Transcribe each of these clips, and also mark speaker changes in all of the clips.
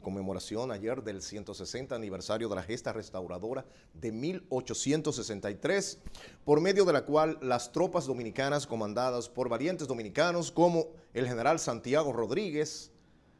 Speaker 1: conmemoración ayer del 160 aniversario de la gesta restauradora de 1863, por medio de la cual las tropas dominicanas comandadas por valientes dominicanos como el general Santiago Rodríguez,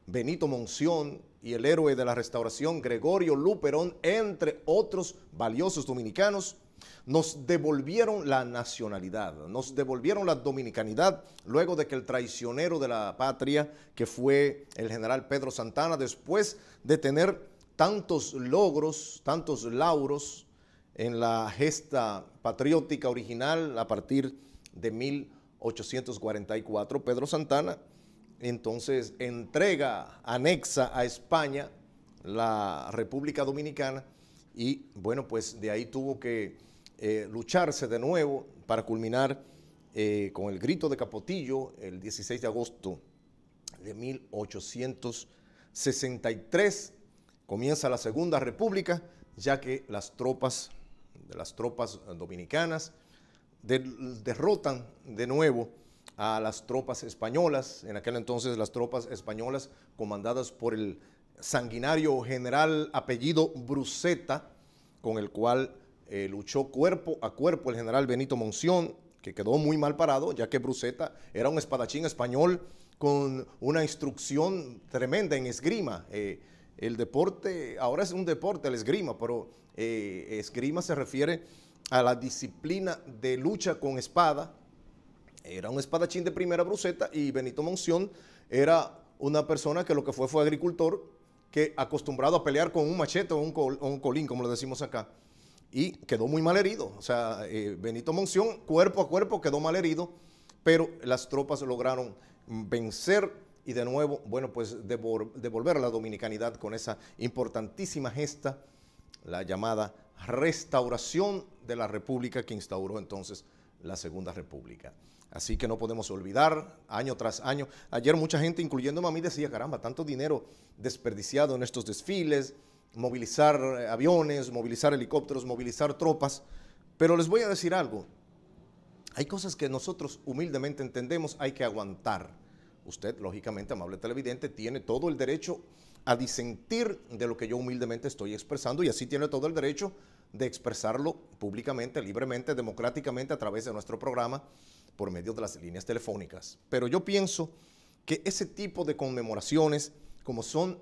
Speaker 1: Benito Monción y el héroe de la restauración Gregorio Luperón, entre otros valiosos dominicanos, nos devolvieron la nacionalidad, nos devolvieron la dominicanidad luego de que el traicionero de la patria, que fue el general Pedro Santana, después de tener tantos logros, tantos lauros en la gesta patriótica original a partir de 1844, Pedro Santana entonces entrega, anexa a España la República Dominicana y bueno, pues de ahí tuvo que eh, lucharse de nuevo para culminar eh, con el grito de Capotillo el 16 de agosto de 1863. Comienza la Segunda República, ya que las tropas de las tropas dominicanas derrotan de nuevo a las tropas españolas, en aquel entonces las tropas españolas comandadas por el sanguinario general apellido Bruceta, con el cual eh, luchó cuerpo a cuerpo el general Benito Monción, que quedó muy mal parado, ya que bruceta era un espadachín español con una instrucción tremenda en esgrima. Eh, el deporte, ahora es un deporte el esgrima, pero eh, esgrima se refiere a la disciplina de lucha con espada. Era un espadachín de primera bruceta y Benito Monción era una persona que lo que fue fue agricultor, que acostumbrado a pelear con un machete o un, un colín, como lo decimos acá y quedó muy mal herido. O sea, eh, Benito Monción, cuerpo a cuerpo, quedó mal herido, pero las tropas lograron mm, vencer y de nuevo, bueno, pues devolver a la dominicanidad con esa importantísima gesta, la llamada restauración de la República que instauró entonces la Segunda República. Así que no podemos olvidar año tras año. Ayer mucha gente, incluyéndome a mí, decía, caramba, tanto dinero desperdiciado en estos desfiles, movilizar eh, aviones, movilizar helicópteros, movilizar tropas, pero les voy a decir algo. Hay cosas que nosotros humildemente entendemos, hay que aguantar. Usted, lógicamente, amable televidente, tiene todo el derecho a disentir de lo que yo humildemente estoy expresando y así tiene todo el derecho de expresarlo públicamente, libremente, democráticamente a través de nuestro programa por medio de las líneas telefónicas. Pero yo pienso que ese tipo de conmemoraciones, como son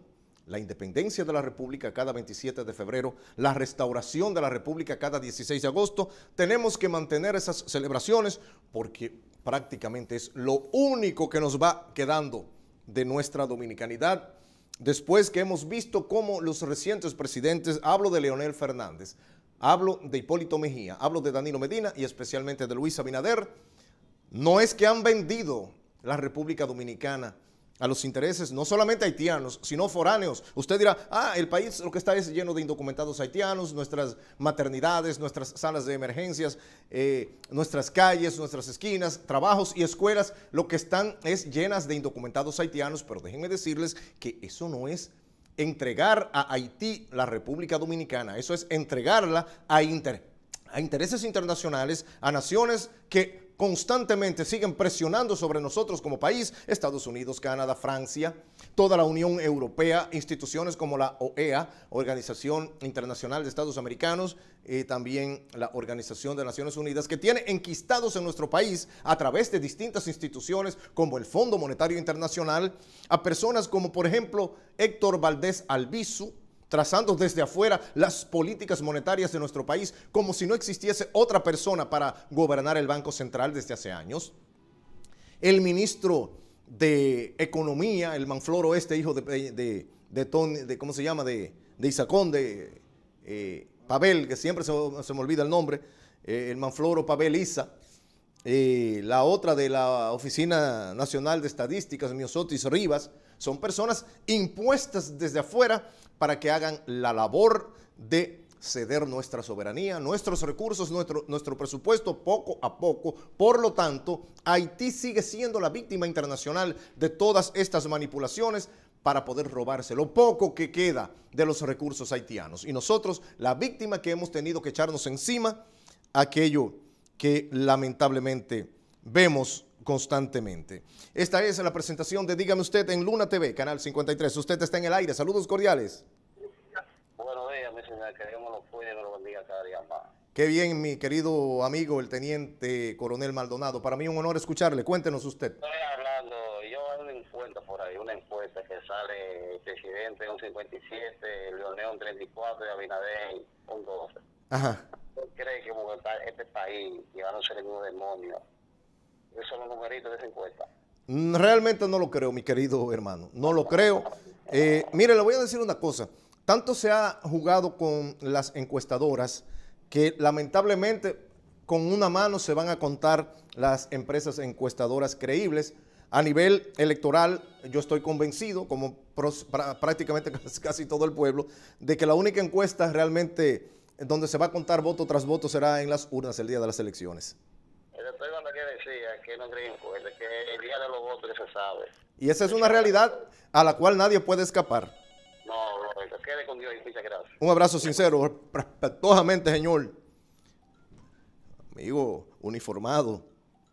Speaker 1: la independencia de la República cada 27 de febrero, la restauración de la República cada 16 de agosto. Tenemos que mantener esas celebraciones porque prácticamente es lo único que nos va quedando de nuestra dominicanidad. Después que hemos visto cómo los recientes presidentes, hablo de Leonel Fernández, hablo de Hipólito Mejía, hablo de Danilo Medina y especialmente de Luis Abinader, no es que han vendido la República Dominicana a los intereses no solamente haitianos, sino foráneos. Usted dirá, ah, el país lo que está es lleno de indocumentados haitianos, nuestras maternidades, nuestras salas de emergencias, eh, nuestras calles, nuestras esquinas, trabajos y escuelas, lo que están es llenas de indocumentados haitianos, pero déjenme decirles que eso no es entregar a Haití la República Dominicana, eso es entregarla a, a intereses internacionales, a naciones que constantemente siguen presionando sobre nosotros como país, Estados Unidos, Canadá, Francia, toda la Unión Europea, instituciones como la OEA, Organización Internacional de Estados Americanos, y también la Organización de Naciones Unidas, que tiene enquistados en nuestro país a través de distintas instituciones como el Fondo Monetario Internacional, a personas como por ejemplo Héctor Valdés Albizu, trazando desde afuera las políticas monetarias de nuestro país como si no existiese otra persona para gobernar el Banco Central desde hace años. El ministro de Economía, el Manfloro este, hijo de, de, ¿cómo se llama? De, de Isacón, de eh, Pavel, que siempre se, me olvida el nombre, eh, el Manfloro Pavel Isa, eh, la otra de la Oficina Nacional de Estadísticas, Miosotis Rivas, son personas impuestas desde afuera para que hagan la labor de ceder nuestra soberanía, nuestros recursos, nuestro, nuestro presupuesto poco a poco. Por lo tanto, Haití sigue siendo la víctima internacional de todas estas manipulaciones para poder robarse lo poco que queda de los recursos haitianos. Y nosotros, la víctima que hemos tenido que echarnos encima, aquello que lamentablemente vemos constantemente. Esta es la presentación de Dígame Usted en Luna TV, Canal 53. Usted está en el aire. Saludos cordiales. Buenos días, mi señor. Que Dios me lo cuide, lo bendiga cada día más. Qué bien, mi querido amigo, el teniente coronel Maldonado. Para mí un honor escucharle. Cuéntenos usted. Estoy hablando, yo hay una encuesta por ahí, una encuesta que sale el presidente un 57, Leonel un 34 y Abinader un 12. Ajá. cree que este país demonio? Esos los de esa encuesta. Mm, realmente no lo creo, mi querido hermano. No lo creo. Eh, mire, le voy a decir una cosa. Tanto se ha jugado con las encuestadoras que lamentablemente con una mano se van a contar las empresas encuestadoras creíbles. A nivel electoral, yo estoy convencido, como prácticamente casi todo el pueblo, de que la única encuesta realmente donde se va a contar voto tras voto será en las urnas el día de las elecciones. Y esa es una realidad a la cual nadie puede escapar. No, quede con Dios muchas gracias. Un abrazo sincero, respetuosamente, señor. Amigo, uniformado.